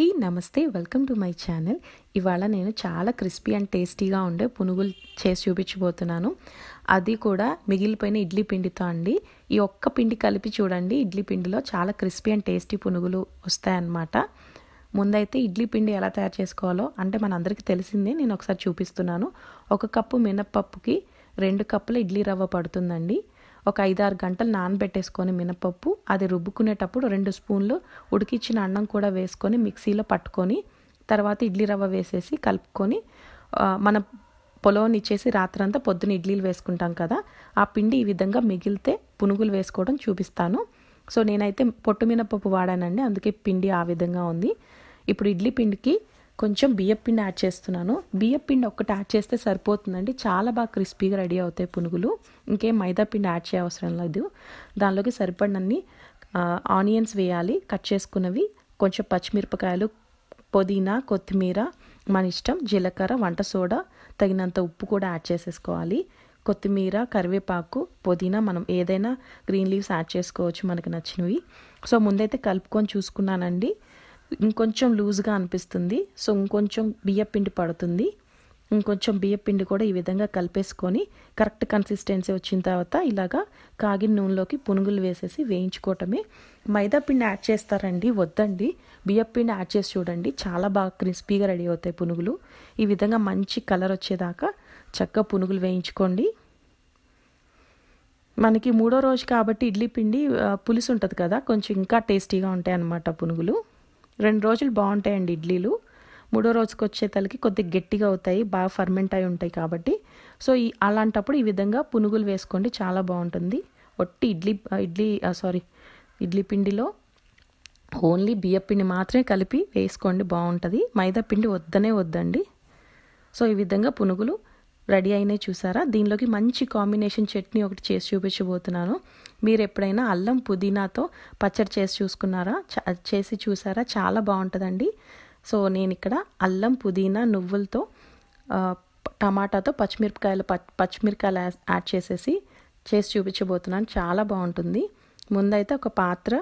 అండి నమస్తే welcome to my channel ఇవాళ నేను చాలా క్రిస్పీ అండ్ టేస్టీగా ఉండే పునుగులు చేసి చూపించబోతున్నాను అది కూడా మిగిలిపోయిన ఇడ్లీ పిండితో అండి ఈ ఒక్క పిండి కలిపి చూడండి ఇడ్లీ పిండిలో చాలా క్రిస్పీ అండ్ టేస్టీ పునుగులు వస్తాయన్నమాట ముందైతే ఇడ్లీ పిండి ఎలా తయారు చేసుకోవాలో అంటే మన అందరికీ తెలిసిందే నేను ఒకసారి చూపిస్తున్నాను ఒక కప్పు మినప్పప్పుకి రెండు కప్పుల ఇడ్లీ రవ్వ పడుతుందండి ఒక ఐదారు గంటలు నానబెట్టేసుకొని మినపప్పు అది రుబ్బుకునేటప్పుడు రెండు స్పూన్లు ఉడికిచ్చిన అన్నం కూడా వేసుకొని మిక్సీలో పట్టుకొని తర్వాత ఇడ్లీ రవ్వ వేసేసి కలుపుకొని మన పొలం ఇచ్చేసి రాత్రంతా పొద్దున ఇడ్లీలు వేసుకుంటాం కదా ఆ పిండి ఈ విధంగా మిగిలితే పునుగులు వేసుకోవడం చూపిస్తాను సో నేనైతే పొట్టు మినపప్పు వాడానండి అందుకే పిండి ఆ విధంగా ఉంది ఇప్పుడు ఇడ్లీ పిండికి కొంచెం బియ్యం పిండి యాడ్ చేస్తున్నాను బియ్యం పిండి ఒక్కటి యాడ్ చేస్తే సరిపోతుందండి చాలా బాగా క్రిస్పీగా రెడీ అవుతాయి పునుగులు ఇంకేం మైదా పిండి యాడ్ చేయ అవసరం లేదు దానిలోకి సరిపడినన్ని ఆనియన్స్ వేయాలి కట్ చేసుకున్నవి కొంచెం పచ్చిమిరపకాయలు పుదీనా కొత్తిమీర మన ఇష్టం జీలకర్ర వంట సోడా తగినంత ఉప్పు కూడా యాడ్ చేసేసుకోవాలి కొత్తిమీర కరివేపాకు పుదీనా మనం ఏదైనా గ్రీన్ లీవ్స్ యాడ్ చేసుకోవచ్చు మనకు నచ్చినవి సో ముందైతే కలుపుకొని చూసుకున్నానండి ఇంకొంచెం లూజ్గా అనిపిస్తుంది సో ఇంకొంచెం బియ్యపిండి పడుతుంది ఇంకొంచెం బియ్యపిండి కూడా ఈ విధంగా కలిపేసుకొని కరెక్ట్ కన్సిస్టెన్సీ వచ్చిన తర్వాత ఇలాగా కాగిన నూనెలోకి పునుగులు వేసేసి వేయించుకోవటమే మైదా పిండి యాడ్ చేస్తారండి వద్దండి బియ్యపిండి యాడ్ చేసి చూడండి చాలా బాగా క్రిస్పీగా రెడీ అవుతాయి పునుగులు ఈ విధంగా మంచి కలర్ వచ్చేదాకా చక్క పునుగులు వేయించుకోండి మనకి మూడో రోజు కాబట్టి ఇడ్లీ పిండి పులుసు ఉంటుంది కదా కొంచెం ఇంకా టేస్టీగా ఉంటాయి అన్నమాట పునుగులు రెండు రోజులు బాగుంటాయండి ఇడ్లీలు మూడో రోజుకి వచ్చే తలకి కొద్దిగా గట్టిగా అవుతాయి బాగా ఫర్మెంట్ అయి ఉంటాయి కాబట్టి సో ఈ అలాంటప్పుడు ఈ విధంగా పునుగులు వేసుకోండి చాలా బాగుంటుంది ఒట్టి ఇడ్లీ ఇడ్లీ సారీ ఇడ్లీ పిండిలో ఓన్లీ బియ్యపిండి మాత్రమే కలిపి వేసుకోండి బాగుంటుంది మైదా పిండి వద్దనే వద్దండి సో ఈ విధంగా పునుగులు రెడీ అయినాయి చూసారా దీనిలోకి మంచి కాంబినేషన్ చట్నీ ఒకటి చేసి చూపించబోతున్నాను మీరు ఎప్పుడైనా అల్లం పుదీనాతో పచ్చడి చేసి చూసుకున్నారా చేసి చూసారా చాలా బాగుంటుందండి సో నేను ఇక్కడ అల్లం పుదీనా నువ్వులతో టమాటాతో పచ్చిమిరపకాయలు పచ్చిమిరకాయలు యాడ్ చేసేసి చేసి చూపించబోతున్నాను చాలా బాగుంటుంది ముందైతే ఒక పాత్ర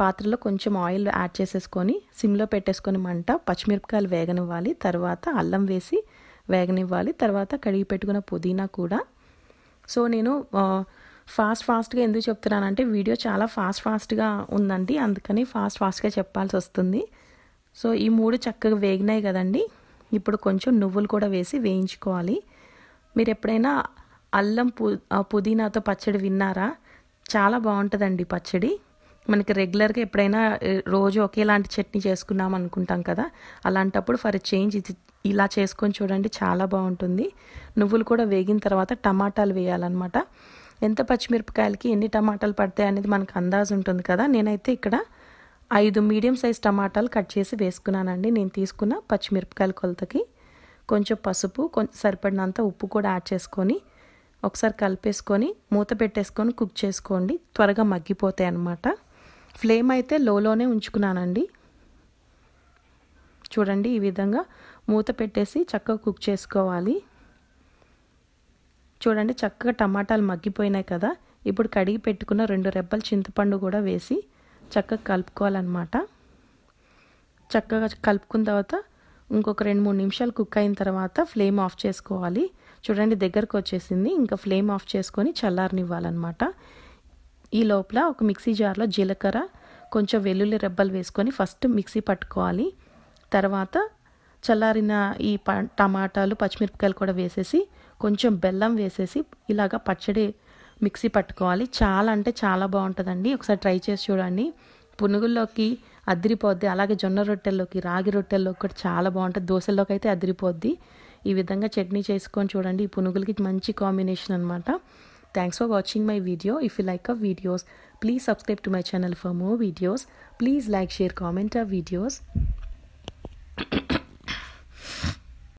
పాత్రలో కొంచెం ఆయిల్ యాడ్ చేసేసుకొని సిమ్లో పెట్టేసుకొని మంట పచ్చిమిరపకాయలు వేగనివ్వాలి తర్వాత అల్లం వేసి వేగనివ్వాలి తర్వాత కడిగి పెట్టుకున్న పుదీనా కూడా సో నేను ఫాస్ట్ ఫాస్ట్గా ఎందుకు చెప్తున్నానంటే వీడియో చాలా ఫాస్ట్ ఫాస్ట్గా ఉందండి అందుకని ఫాస్ట్ ఫాస్ట్గా చెప్పాల్సి వస్తుంది సో ఈ మూడు చక్కగా వేగినాయి కదండి ఇప్పుడు కొంచెం నువ్వులు కూడా వేసి వేయించుకోవాలి మీరు ఎప్పుడైనా అల్లం పు పుదీనాతో పచ్చడి విన్నారా చాలా బాగుంటుందండి పచ్చడి మనకి రెగ్యులర్గా ఎప్పుడైనా రోజు ఒకేలాంటి చట్నీ చేసుకున్నాం అనుకుంటాం కదా అలాంటప్పుడు ఫర్ చేంజ్ ఇది ఇలా చేసుకొని చూడండి చాలా బాగుంటుంది నువ్వులు కూడా వేగిన తర్వాత టమాటాలు వేయాలన్నమాట ఎంత పచ్చిమిరపకాయలకి ఎన్ని టమాటాలు పడతాయి అనేది మనకు అందాజు ఉంటుంది కదా నేనైతే ఇక్కడ ఐదు మీడియం సైజ్ టమాటాలు కట్ చేసి వేసుకున్నానండి నేను తీసుకున్న పచ్చిమిరపకాయల కొలతకి కొంచెం పసుపు కొంచెం సరిపడినంత ఉప్పు కూడా యాడ్ చేసుకొని ఒకసారి కలిపేసుకొని మూత పెట్టేసుకొని కుక్ చేసుకోండి త్వరగా మగ్గిపోతాయి అన్నమాట ఫ్లేమ్ అయితే లోలోనే ఉంచుకున్నానండి చూడండి ఈ విధంగా మూత పెట్టేసి చక్కగా కుక్ చేసుకోవాలి చూడండి చక్కగా టమాటాలు మగ్గిపోయినాయి కదా ఇప్పుడు కడిగి పెట్టుకున్న రెండు రెబ్బల చింతపండు కూడా వేసి చక్కగా కలుపుకోవాలన్నమాట చక్కగా కలుపుకున్న తర్వాత ఇంకొక రెండు మూడు నిమిషాలు కుక్ అయిన తర్వాత ఫ్లేమ్ ఆఫ్ చేసుకోవాలి చూడండి దగ్గరకు వచ్చేసింది ఇంకా ఫ్లేమ్ ఆఫ్ చేసుకొని చల్లారనివ్వాలన్నమాట ఈ లోపల ఒక మిక్సీ జార్లో జీలకర్ర కొంచెం వెల్లుల్లి రెబ్బలు వేసుకొని ఫస్ట్ మిక్సీ పట్టుకోవాలి తర్వాత చల్లారిన ఈ ప టమాటాలు పచ్చిమిరపకాయలు కూడా వేసేసి కొంచెం బెల్లం వేసేసి ఇలాగ పచ్చడి మిక్సీ పట్టుకోవాలి చాలా అంటే చాలా బాగుంటుందండి ఒకసారి ట్రై చేసి చూడండి పునుగుల్లోకి అదిరిపోద్ది అలాగే జొన్న రొట్టెల్లోకి రాగి రొట్టెల్లోకి కూడా చాలా బాగుంటుంది దోశల్లోకి అయితే అదిరిపోద్ది ఈ విధంగా చట్నీ చేసుకొని చూడండి ఈ పునుగులకి మంచి కాంబినేషన్ అనమాట thanks for watching my video if you like a videos please subscribe to my channel for more videos please like share comment ఆ వీడియోస్